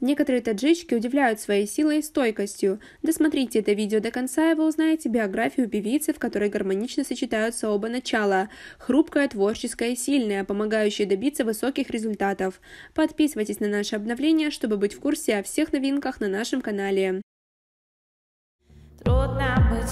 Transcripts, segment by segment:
Некоторые таджички удивляют своей силой и стойкостью. Досмотрите это видео до конца, и вы узнаете биографию певицы, в которой гармонично сочетаются оба начала. Хрупкая, творческая и сильная, помогающая добиться высоких результатов. Подписывайтесь на наши обновления, чтобы быть в курсе о всех новинках на нашем канале. Трудно быть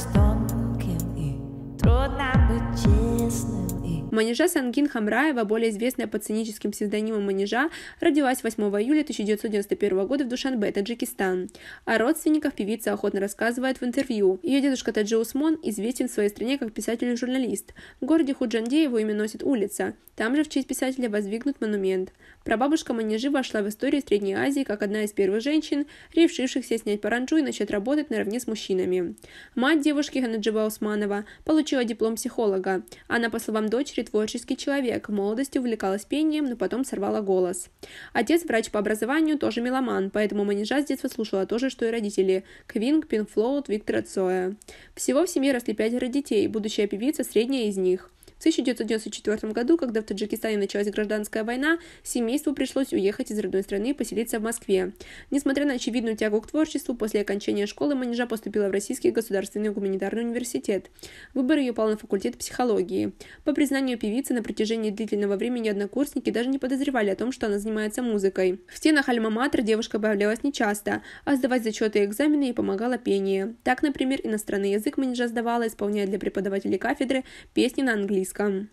Манежа Сангин Хамраева, более известная под сценическим псевдонимом Манежа, родилась 8 июля 1991 года в Душанбе, Таджикистан. О родственниках певица охотно рассказывает в интервью. Ее дедушка Таджи Усмон известен в своей стране как писатель и журналист. В городе Худжанде его имя носит улица. Там же в честь писателя воздвигнут монумент. Прабабушка Манежи вошла в историю Средней Азии как одна из первых женщин, решившихся снять паранджу и начать работать наравне с мужчинами. Мать девушки Ханаджиба Усманова получила диплом психолога. Она, по словам дочери, Дмитрий творческий человек, в молодости увлекалась пением, но потом сорвала голос. Отец врач по образованию, тоже меломан, поэтому манежа с детства слушала то же, что и родители – Квинг, Пинфлоуд, Виктора Цоя. Всего в семье росли пятеро детей, будущая певица – средняя из них – в 1994 году, когда в Таджикистане началась гражданская война, семейству пришлось уехать из родной страны и поселиться в Москве. Несмотря на очевидную тягу к творчеству, после окончания школы Манижа поступила в Российский государственный гуманитарный университет. Выбор ее пал на факультет психологии. По признанию певицы, на протяжении длительного времени однокурсники даже не подозревали о том, что она занимается музыкой. В стенах Альма-Матер девушка появлялась нечасто, а сдавать зачеты и экзамены ей помогало пение. Так, например, иностранный язык Манижа сдавала, исполняя для преподавателей кафедры песни на английском английском.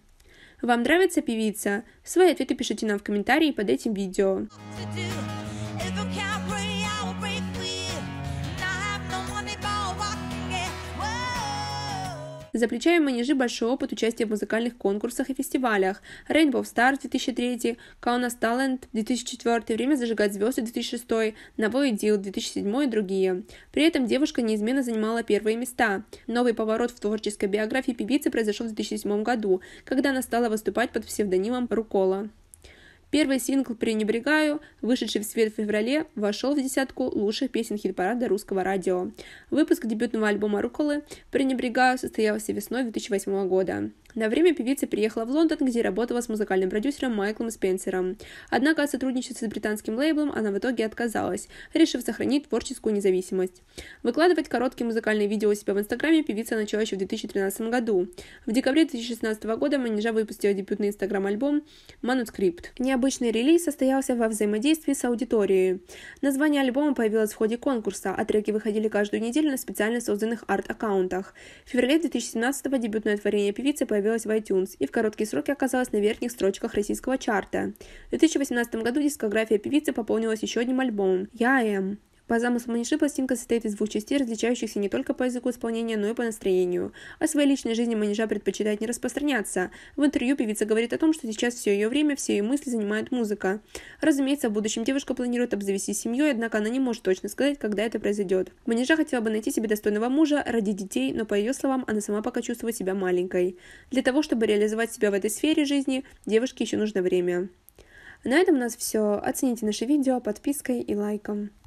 Вам нравится певица? Свои ответы пишите нам в комментарии под этим видео. If I no money, but I за плечами манежи большой опыт участия в музыкальных конкурсах и фестивалях. Rainbow Star 2003, Kaunas Talent 2004, Время зажигать звезды 2006, Новый Дил 2007 и другие. При этом девушка неизменно занимала первые места. Новый поворот в творческой биографии певицы произошел в 2007 году, когда она стала выступать под псевдонимом Рукола. Первый сингл «Пренебрегаю», вышедший в свет в феврале, вошел в десятку лучших песен хит-парада русского радио. Выпуск дебютного альбома «Руколы» «Пренебрегаю» состоялся весной 2008 года. На время певица приехала в Лондон, где работала с музыкальным продюсером Майклом Спенсером. Однако от сотрудничества с британским лейблом она в итоге отказалась, решив сохранить творческую независимость. Выкладывать короткие музыкальные видео у себя в Инстаграме певица начала еще в 2013 году. В декабре 2016 года манежа выпустила дебютный Инстаграм-альбом «Манускрипт». Необычный релиз состоялся во взаимодействии с аудиторией. Название альбома появилось в ходе конкурса, а треки выходили каждую неделю на специально созданных арт-аккаунтах. В феврале 2017 дебютное творение певицы появилось обзавелась в iTunes и в короткие сроки оказалась на верхних строчках российского чарта. В 2018 году дискография певицы пополнилась еще одним альбомом «Я М». По замыслу Маниши пластинка состоит из двух частей, различающихся не только по языку исполнения, но и по настроению. О своей личной жизни Манижа предпочитает не распространяться. В интервью певица говорит о том, что сейчас все ее время, все ее мысли занимает музыка. Разумеется, в будущем девушка планирует обзавестись семьей, однако она не может точно сказать, когда это произойдет. Манижа хотела бы найти себе достойного мужа, родить детей, но по ее словам, она сама пока чувствует себя маленькой. Для того, чтобы реализовать себя в этой сфере жизни, девушке еще нужно время. На этом у нас все. Оцените наше видео подпиской и лайком.